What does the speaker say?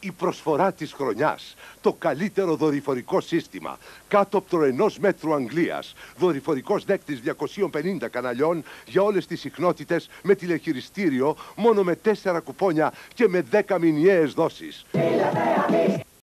Η προσφορά της χρονιάς, το καλύτερο δορυφορικό σύστημα, κάτω από το ενός μέτρου Αγγλίας, δορυφορικός δέκτης 250 καναλιών για όλες τις συχνότητες με τηλεχειριστήριο, μόνο με 4 κουπόνια και με 10 μηνιαίες δόσεις.